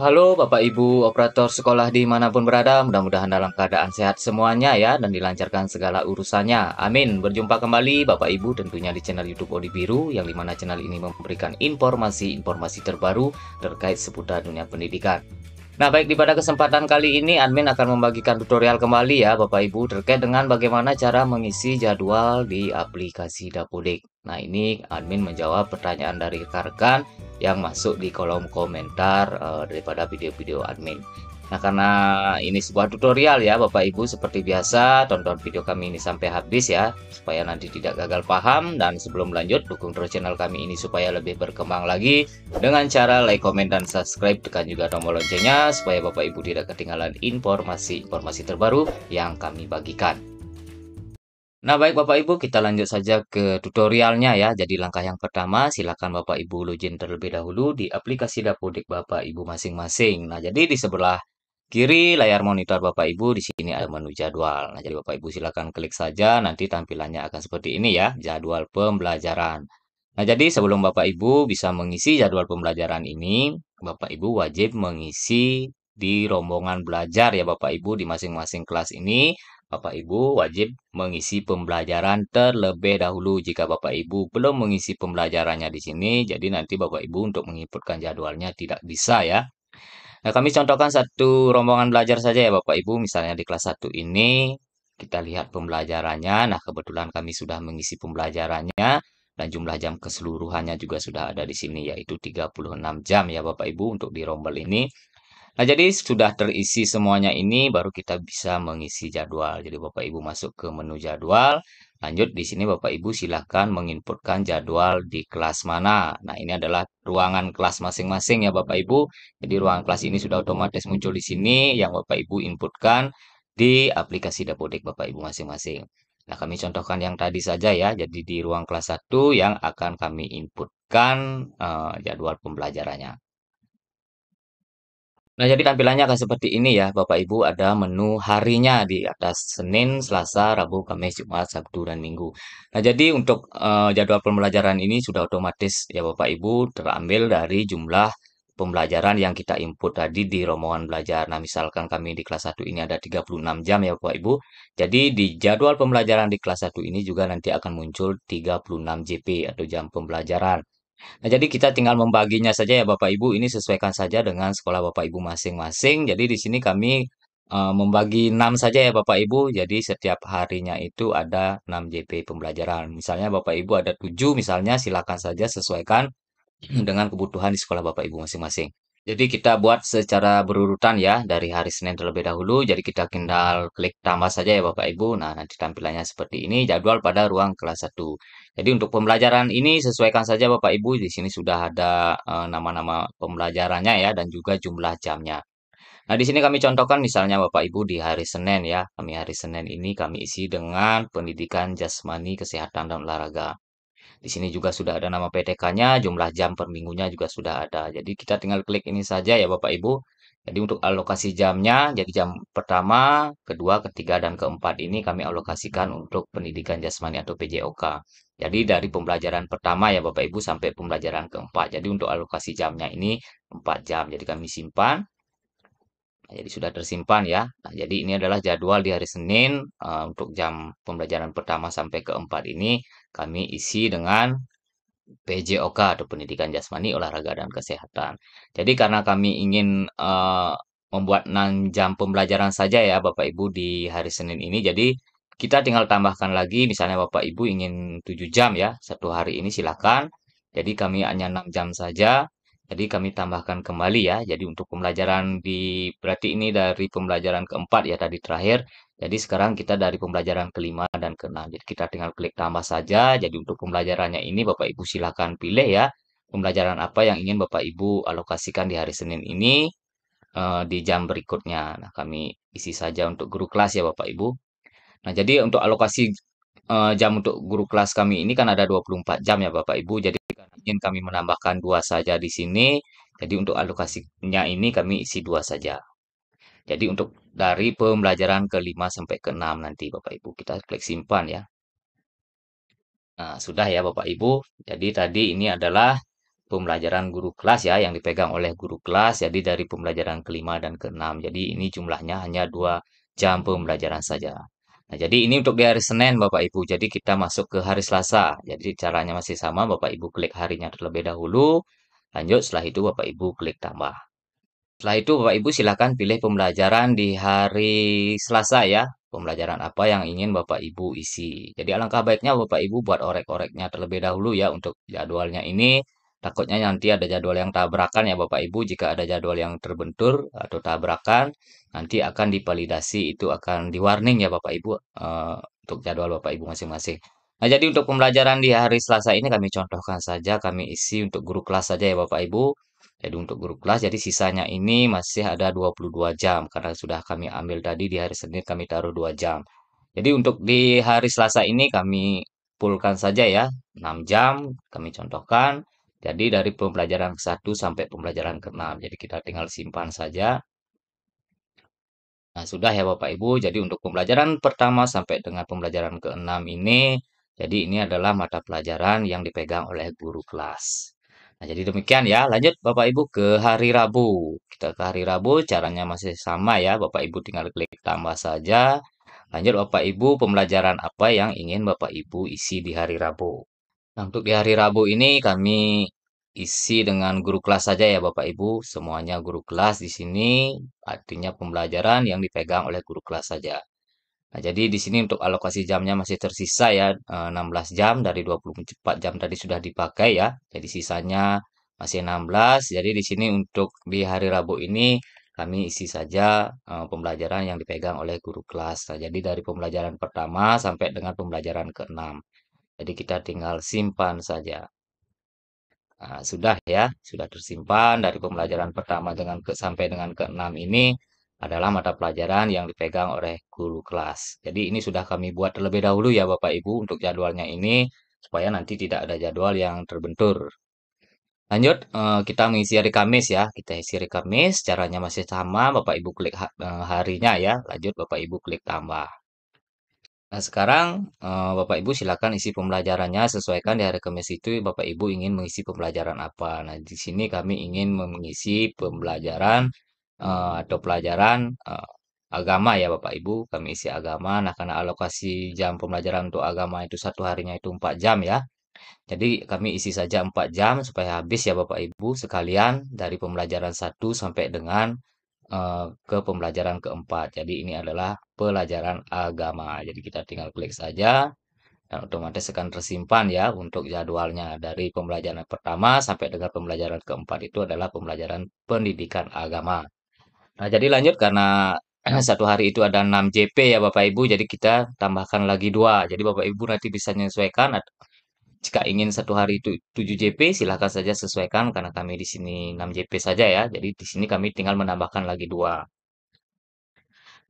Halo Bapak Ibu operator sekolah dimanapun berada, mudah-mudahan dalam keadaan sehat semuanya ya dan dilancarkan segala urusannya. Amin. Berjumpa kembali Bapak Ibu tentunya di channel YouTube Odi Biru yang dimana channel ini memberikan informasi-informasi terbaru terkait seputar dunia pendidikan. Nah, baik di pada kesempatan kali ini admin akan membagikan tutorial kembali ya Bapak Ibu terkait dengan bagaimana cara mengisi jadwal di aplikasi Dapodik. Nah, ini admin menjawab pertanyaan dari rekan yang masuk di kolom komentar uh, daripada video-video admin. Nah, karena ini sebuah tutorial ya Bapak Ibu seperti biasa tonton video kami ini sampai habis ya supaya nanti tidak gagal paham dan sebelum lanjut dukung terus channel kami ini supaya lebih berkembang lagi dengan cara like, komen dan subscribe tekan juga tombol loncengnya supaya Bapak Ibu tidak ketinggalan informasi-informasi terbaru yang kami bagikan. Nah, baik Bapak Ibu, kita lanjut saja ke tutorialnya ya. Jadi langkah yang pertama, silakan Bapak Ibu login terlebih dahulu di aplikasi Dapodik Bapak Ibu masing-masing. Nah, jadi di sebelah kiri layar monitor Bapak Ibu di sini ada menu jadwal. Nah, jadi Bapak Ibu silakan klik saja nanti tampilannya akan seperti ini ya, jadwal pembelajaran. Nah, jadi sebelum Bapak Ibu bisa mengisi jadwal pembelajaran ini, Bapak Ibu wajib mengisi di rombongan belajar ya Bapak Ibu di masing-masing kelas ini Bapak Ibu wajib mengisi pembelajaran terlebih dahulu jika Bapak Ibu belum mengisi pembelajarannya di sini. Jadi nanti Bapak Ibu untuk mengikutkan jadwalnya tidak bisa ya. Nah, kami contohkan satu rombongan belajar saja ya Bapak Ibu. Misalnya di kelas 1 ini kita lihat pembelajarannya. Nah, kebetulan kami sudah mengisi pembelajarannya dan jumlah jam keseluruhannya juga sudah ada di sini yaitu 36 jam ya Bapak Ibu untuk di rombel ini. Nah, jadi sudah terisi semuanya ini baru kita bisa mengisi jadwal. Jadi Bapak Ibu masuk ke menu jadwal. Lanjut di sini Bapak Ibu silahkan menginputkan jadwal di kelas mana. Nah, ini adalah ruangan kelas masing-masing ya Bapak Ibu. Jadi ruangan kelas ini sudah otomatis muncul di sini yang Bapak Ibu inputkan di aplikasi Dapodik Bapak Ibu masing-masing. Nah, kami contohkan yang tadi saja ya. Jadi di ruang kelas 1 yang akan kami inputkan uh, jadwal pembelajarannya. Nah, jadi tampilannya akan seperti ini ya, Bapak Ibu. Ada menu harinya di atas Senin, Selasa, Rabu, Kamis, Jumat, Sabtu, dan Minggu. Nah, jadi untuk uh, jadwal pembelajaran ini sudah otomatis ya, Bapak Ibu, terambil dari jumlah pembelajaran yang kita input tadi di rombongan belajar. Nah, misalkan kami di kelas 1 ini ada 36 jam ya Bapak Ibu. Jadi di jadwal pembelajaran di kelas 1 ini juga nanti akan muncul 36 JP atau jam pembelajaran. Nah, jadi kita tinggal membaginya saja ya Bapak Ibu. Ini sesuaikan saja dengan sekolah Bapak Ibu masing-masing. Jadi di sini kami uh, membagi 6 saja ya Bapak Ibu. Jadi setiap harinya itu ada 6 JP pembelajaran. Misalnya Bapak Ibu ada 7 misalnya silakan saja sesuaikan hmm. dengan kebutuhan di sekolah Bapak Ibu masing-masing. Jadi kita buat secara berurutan ya dari hari Senin terlebih dahulu. Jadi kita kendal klik tambah saja ya Bapak Ibu. Nah, nanti tampilannya seperti ini jadwal pada ruang kelas 1. Jadi untuk pembelajaran ini sesuaikan saja Bapak Ibu. Di sini sudah ada eh, nama-nama pembelajarannya ya dan juga jumlah jamnya. Nah, di sini kami contohkan misalnya Bapak Ibu di hari Senin ya. Kami hari Senin ini kami isi dengan pendidikan jasmani, kesehatan dan olahraga. Di sini juga sudah ada nama PTK-nya, jumlah jam per minggunya juga sudah ada. Jadi kita tinggal klik ini saja ya Bapak Ibu. Jadi untuk alokasi jamnya, jadi jam pertama, kedua, ketiga, dan keempat ini kami alokasikan untuk pendidikan jasmani atau PJOK. Jadi dari pembelajaran pertama ya Bapak Ibu sampai pembelajaran keempat. Jadi untuk alokasi jamnya ini 4 jam. Jadi kami simpan. Nah, jadi sudah tersimpan ya. Nah, jadi ini adalah jadwal di hari Senin uh, untuk jam pembelajaran pertama sampai keempat ini kami isi dengan PJOK atau Pendidikan Jasmani, Olahraga dan Kesehatan. Jadi karena kami ingin uh, membuat 6 jam pembelajaran saja ya Bapak Ibu di hari Senin ini. Jadi kita tinggal tambahkan lagi misalnya Bapak Ibu ingin 7 jam ya satu hari ini silakan. Jadi kami hanya 6 jam saja jadi kami tambahkan kembali ya. Jadi untuk pembelajaran di berarti ini dari pembelajaran keempat ya tadi terakhir. Jadi sekarang kita dari pembelajaran kelima dan keenam. Jadi kita tinggal klik tambah saja. Jadi untuk pembelajarannya ini Bapak Ibu silakan pilih ya. Pembelajaran apa yang ingin Bapak Ibu alokasikan di hari Senin ini uh, di jam berikutnya. Nah kami isi saja untuk guru kelas ya Bapak Ibu. Nah jadi untuk alokasi uh, jam untuk guru kelas kami ini kan ada 24 jam ya Bapak Ibu. Jadi izin kami menambahkan dua saja di sini. Jadi untuk alokasinya ini kami isi dua saja. Jadi untuk dari pembelajaran ke-5 sampai ke-6 nanti Bapak Ibu kita klik simpan ya. Nah, sudah ya Bapak Ibu. Jadi tadi ini adalah pembelajaran guru kelas ya yang dipegang oleh guru kelas. Jadi dari pembelajaran ke-5 dan ke-6. Jadi ini jumlahnya hanya dua jam pembelajaran saja. Nah, jadi ini untuk di hari Senin Bapak Ibu. Jadi kita masuk ke hari Selasa. Jadi caranya masih sama, Bapak Ibu klik harinya terlebih dahulu. Lanjut setelah itu Bapak Ibu klik tambah. Setelah itu Bapak Ibu silakan pilih pembelajaran di hari Selasa ya. Pembelajaran apa yang ingin Bapak Ibu isi. Jadi alangkah baiknya Bapak Ibu buat orek-oreknya terlebih dahulu ya untuk jadwalnya ini. Takutnya nanti ada jadwal yang tabrakan ya Bapak Ibu, jika ada jadwal yang terbentur atau tabrakan, nanti akan dipalidasi itu akan di warning ya Bapak Ibu uh, untuk jadwal Bapak Ibu masing-masing. Nah, jadi untuk pembelajaran di hari Selasa ini kami contohkan saja, kami isi untuk guru kelas saja ya Bapak Ibu. Jadi untuk guru kelas, jadi sisanya ini masih ada 22 jam, karena sudah kami ambil tadi di hari Senin kami taruh 2 jam. Jadi untuk di hari Selasa ini kami pulkan saja ya, 6 jam kami contohkan. Jadi dari pembelajaran ke-1 sampai pembelajaran ke-6. Jadi kita tinggal simpan saja. Nah, sudah ya Bapak Ibu. Jadi untuk pembelajaran pertama sampai dengan pembelajaran ke-6 ini, jadi ini adalah mata pelajaran yang dipegang oleh guru kelas. Nah, jadi demikian ya. Lanjut Bapak Ibu ke hari Rabu. Kita ke hari Rabu, caranya masih sama ya. Bapak Ibu tinggal klik tambah saja. Lanjut Bapak Ibu, pembelajaran apa yang ingin Bapak Ibu isi di hari Rabu? Nah, untuk di hari Rabu ini kami isi dengan guru kelas saja ya Bapak Ibu. Semuanya guru kelas di sini artinya pembelajaran yang dipegang oleh guru kelas saja. Nah, jadi di sini untuk alokasi jamnya masih tersisa ya 16 eh, jam dari 24 jam tadi sudah dipakai ya. Jadi sisanya masih 16. Jadi di sini untuk di hari Rabu ini kami isi saja uh, pembelajaran yang dipegang oleh guru kelas. Nah, jadi dari pembelajaran pertama sampai dengan pembelajaran keenam. Jadi kita tinggal simpan saja. Nah, sudah ya, sudah tersimpan dari pembelajaran pertama dengan ke, sampai dengan ke-6 ini adalah mata pelajaran yang dipegang oleh guru kelas. Jadi ini sudah kami buat terlebih dahulu ya Bapak Ibu untuk jadwalnya ini supaya nanti tidak ada jadwal yang terbentur. Lanjut, eh, kita mengisi hari Kamis ya. Kita isi hari Kamis, caranya masih sama. Bapak Ibu klik eh, harinya ya. Lanjut, Bapak Ibu klik tambah. Nah, sekarang eh, Bapak Ibu silakan isi pembelajarannya sesuaikan di hari Kamis itu Bapak Ibu ingin mengisi pembelajaran apa. Nah, di sini kami ingin mengisi pembelajaran uh, atau pelajaran uh, agama ya Bapak Ibu, kami isi agama. Nah, karena alokasi jam pembelajaran untuk agama itu satu harinya itu empat jam ya. Jadi kami isi saja empat jam supaya habis ya Bapak Ibu sekalian dari pembelajaran satu sampai dengan Eh, ke pembelajaran keempat. Jadi ini adalah pelajaran agama. Jadi kita tinggal klik saja dan otomatis akan tersimpan ya untuk jadwalnya dari pembelajaran pertama sampai dengan pembelajaran keempat itu adalah pembelajaran pendidikan agama. Nah, jadi lanjut karena satu hari itu ada 6 JP ya Bapak Ibu, jadi kita tambahkan lagi dua. Jadi Bapak Ibu nanti bisa menyesuaikan jika ingin satu hari itu 7 JP, silahkan saja sesuaikan karena kami di sini 6 JP saja ya. Jadi di sini kami tinggal menambahkan lagi dua.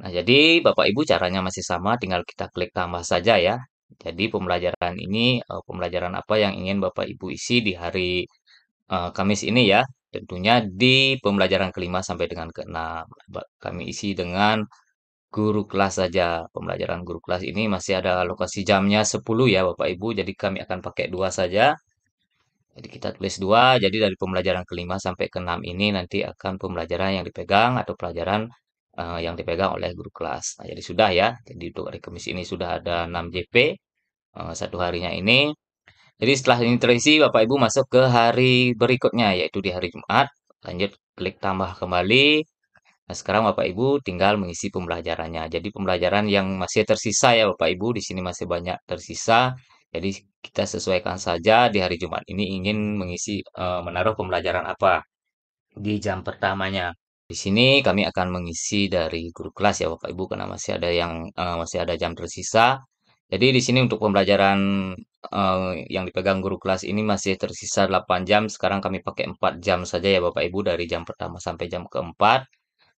Nah, jadi Bapak Ibu caranya masih sama, tinggal kita klik tambah saja ya. Jadi pembelajaran ini, eh, pembelajaran apa yang ingin Bapak Ibu isi di hari uh, Kamis ini ya. Tentunya di pembelajaran kelima sampai dengan keenam. Kami isi dengan guru kelas saja. Pembelajaran guru kelas ini masih ada lokasi jamnya 10 ya Bapak Ibu. Jadi kami akan pakai dua saja. Jadi kita tulis dua, jadi dari pembelajaran kelima sampai keenam ini nanti akan pembelajaran yang dipegang atau pelajaran uh, yang dipegang oleh guru kelas. Nah, jadi sudah ya, jadi untuk hari Kamis ini sudah ada 6 JP uh, satu harinya ini. Jadi setelah ini terisi, Bapak Ibu masuk ke hari berikutnya, yaitu di hari Jumat. Lanjut, klik tambah kembali. Nah, sekarang Bapak Ibu tinggal mengisi pembelajarannya. Jadi pembelajaran yang masih tersisa ya Bapak Ibu, di sini masih banyak tersisa. Jadi kita sesuaikan saja di hari Jumat ini ingin mengisi e, menaruh pembelajaran apa di jam pertamanya. Di sini kami akan mengisi dari guru kelas ya Bapak Ibu karena masih ada yang e, masih ada jam tersisa. Jadi di sini untuk pembelajaran e, yang dipegang guru kelas ini masih tersisa 8 jam. Sekarang kami pakai 4 jam saja ya Bapak Ibu dari jam pertama sampai jam keempat.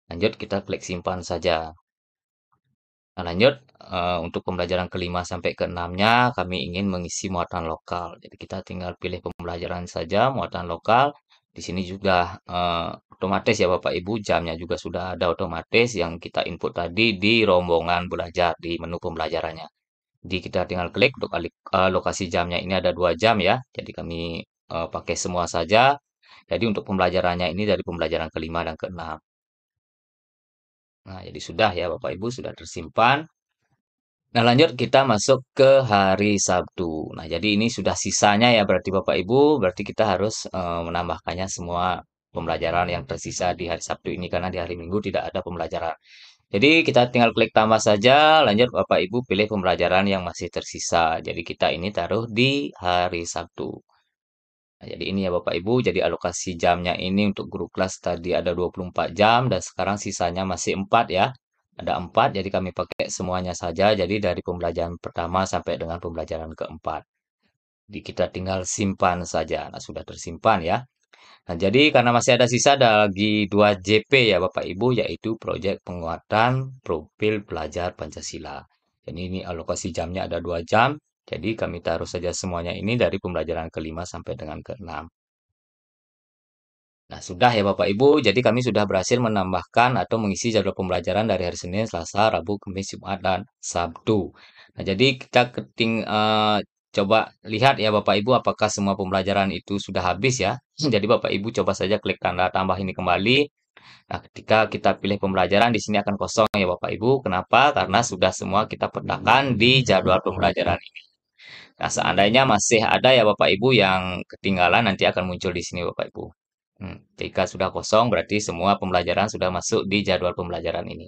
Lanjut kita klik simpan saja. Nah, lanjut eh, untuk pembelajaran kelima sampai keenamnya kami ingin mengisi muatan lokal. Jadi kita tinggal pilih pembelajaran saja muatan lokal. Di sini juga uh, otomatis ya Bapak Ibu jamnya juga sudah ada otomatis yang kita input tadi di rombongan belajar di menu pembelajarannya. Jadi kita tinggal klik untuk uh, lokasi jamnya ini ada dua jam ya. Jadi kami uh, pakai semua saja. Jadi untuk pembelajarannya ini dari pembelajaran kelima dan keenam. Nah, jadi sudah ya Bapak Ibu sudah tersimpan. Nah, lanjut kita masuk ke hari Sabtu. Nah, jadi ini sudah sisanya ya berarti Bapak Ibu, berarti kita harus e, menambahkannya semua pembelajaran yang tersisa di hari Sabtu ini karena di hari Minggu tidak ada pembelajaran. Jadi kita tinggal klik tambah saja, lanjut Bapak Ibu pilih pembelajaran yang masih tersisa. Jadi kita ini taruh di hari Sabtu. Jadi ini ya Bapak Ibu, jadi alokasi jamnya ini untuk guru kelas tadi ada 24 jam dan sekarang sisanya masih 4 ya. Ada 4, jadi kami pakai semuanya saja. Jadi dari pembelajaran pertama sampai dengan pembelajaran keempat. Jadi kita tinggal simpan saja. Nah, sudah tersimpan ya. Nah, jadi karena masih ada sisa ada lagi 2 JP ya Bapak Ibu, yaitu proyek penguatan profil pelajar Pancasila. Jadi ini alokasi jamnya ada 2 jam, jadi kami taruh saja semuanya ini dari pembelajaran kelima sampai dengan keenam. Nah, sudah ya Bapak Ibu, jadi kami sudah berhasil menambahkan atau mengisi jadwal pembelajaran dari hari Senin, Selasa, Rabu, Kamis, Jumat, dan Sabtu. Nah, jadi kita keting, uh, coba lihat ya Bapak Ibu apakah semua pembelajaran itu sudah habis ya. Jadi Bapak Ibu coba saja klik tanda tambah ini kembali. Nah, ketika kita pilih pembelajaran di sini akan kosong ya Bapak Ibu. Kenapa? Karena sudah semua kita petakan di jadwal pembelajaran ini. Nah, seandainya masih ada ya Bapak Ibu yang ketinggalan nanti akan muncul di sini Bapak Ibu. Hmm, jika sudah kosong berarti semua pembelajaran sudah masuk di jadwal pembelajaran ini.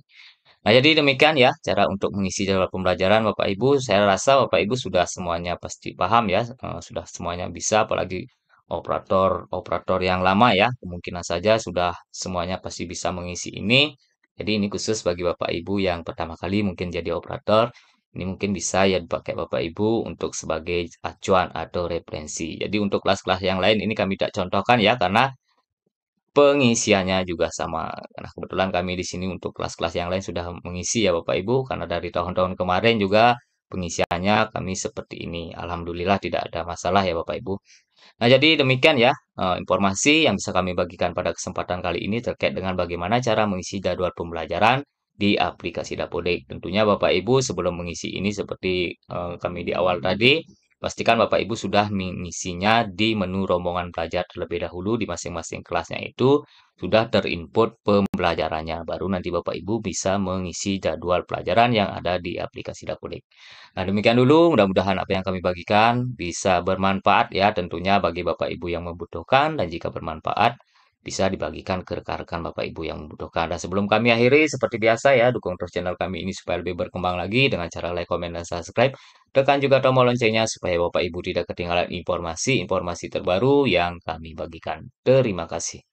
Nah, jadi demikian ya cara untuk mengisi jadwal pembelajaran Bapak Ibu. Saya rasa Bapak Ibu sudah semuanya pasti paham ya, eh, sudah semuanya bisa apalagi operator-operator yang lama ya. Kemungkinan saja sudah semuanya pasti bisa mengisi ini. Jadi ini khusus bagi Bapak Ibu yang pertama kali mungkin jadi operator ini mungkin bisa ya dipakai Bapak Ibu untuk sebagai acuan atau referensi. Jadi untuk kelas-kelas yang lain ini kami tidak contohkan ya karena pengisiannya juga sama. Karena kebetulan kami di sini untuk kelas-kelas yang lain sudah mengisi ya Bapak Ibu karena dari tahun-tahun kemarin juga pengisiannya kami seperti ini. Alhamdulillah tidak ada masalah ya Bapak Ibu. Nah jadi demikian ya eh, informasi yang bisa kami bagikan pada kesempatan kali ini terkait dengan bagaimana cara mengisi jadwal pembelajaran di aplikasi Dapodik. Tentunya Bapak Ibu sebelum mengisi ini seperti uh, kami di awal tadi, pastikan Bapak Ibu sudah mengisinya di menu rombongan pelajar terlebih dahulu di masing-masing kelasnya itu sudah terinput pembelajarannya. Baru nanti Bapak Ibu bisa mengisi jadwal pelajaran yang ada di aplikasi Dapodik. Nah, demikian dulu mudah-mudahan apa yang kami bagikan bisa bermanfaat ya tentunya bagi Bapak Ibu yang membutuhkan dan jika bermanfaat bisa dibagikan ke rekan-rekan Bapak Ibu yang membutuhkan. Dan sebelum kami akhiri, seperti biasa ya, dukung terus channel kami ini supaya lebih berkembang lagi dengan cara like, komen, dan subscribe. Tekan juga tombol loncengnya supaya Bapak Ibu tidak ketinggalan informasi-informasi terbaru yang kami bagikan. Terima kasih.